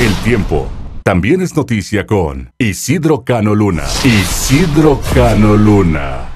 El tiempo. También es noticia con Isidro Cano Luna. Isidro Cano Luna.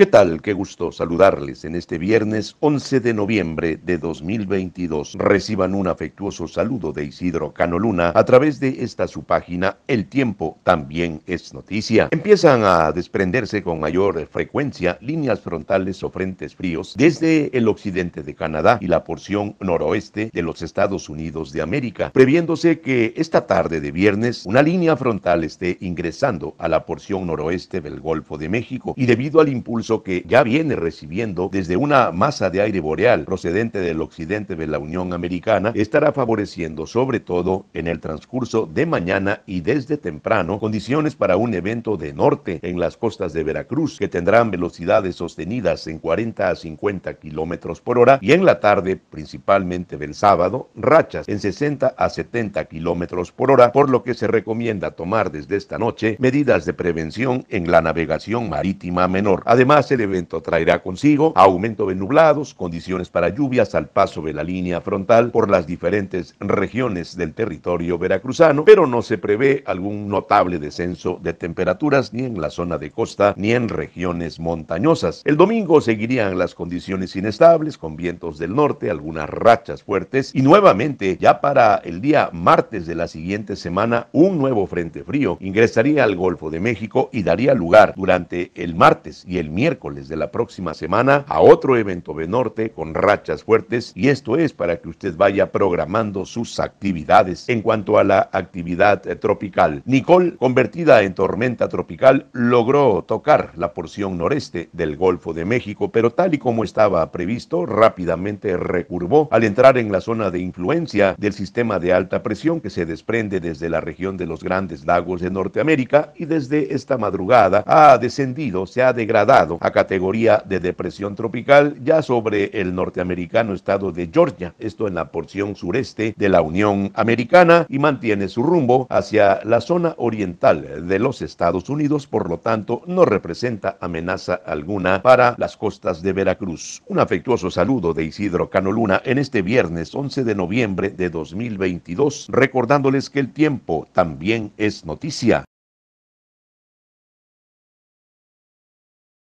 ¿Qué tal? Qué gusto saludarles en este viernes 11 de noviembre de 2022. Reciban un afectuoso saludo de Isidro Canoluna a través de esta su página El Tiempo también es noticia. Empiezan a desprenderse con mayor frecuencia líneas frontales o frentes fríos desde el occidente de Canadá y la porción noroeste de los Estados Unidos de América, previéndose que esta tarde de viernes una línea frontal esté ingresando a la porción noroeste del Golfo de México y debido al impulso que ya viene recibiendo desde una masa de aire boreal procedente del occidente de la Unión Americana estará favoreciendo sobre todo en el transcurso de mañana y desde temprano condiciones para un evento de norte en las costas de Veracruz que tendrán velocidades sostenidas en 40 a 50 kilómetros por hora y en la tarde, principalmente del sábado, rachas en 60 a 70 kilómetros por hora, por lo que se recomienda tomar desde esta noche medidas de prevención en la navegación marítima menor. Además, el evento traerá consigo aumento de nublados, condiciones para lluvias al paso de la línea frontal por las diferentes regiones del territorio veracruzano, pero no se prevé algún notable descenso de temperaturas ni en la zona de costa ni en regiones montañosas. El domingo seguirían las condiciones inestables con vientos del norte, algunas rachas fuertes y nuevamente ya para el día martes de la siguiente semana un nuevo frente frío ingresaría al Golfo de México y daría lugar durante el martes y el miércoles miércoles de la próxima semana a otro evento de norte con rachas fuertes y esto es para que usted vaya programando sus actividades en cuanto a la actividad eh, tropical. Nicole, convertida en tormenta tropical, logró tocar la porción noreste del Golfo de México, pero tal y como estaba previsto, rápidamente recurvó al entrar en la zona de influencia del sistema de alta presión que se desprende desde la región de los Grandes Lagos de Norteamérica y desde esta madrugada ha descendido, se ha degradado a categoría de depresión tropical ya sobre el norteamericano estado de Georgia, esto en la porción sureste de la Unión Americana, y mantiene su rumbo hacia la zona oriental de los Estados Unidos, por lo tanto no representa amenaza alguna para las costas de Veracruz. Un afectuoso saludo de Isidro Cano en este viernes 11 de noviembre de 2022, recordándoles que el tiempo también es noticia.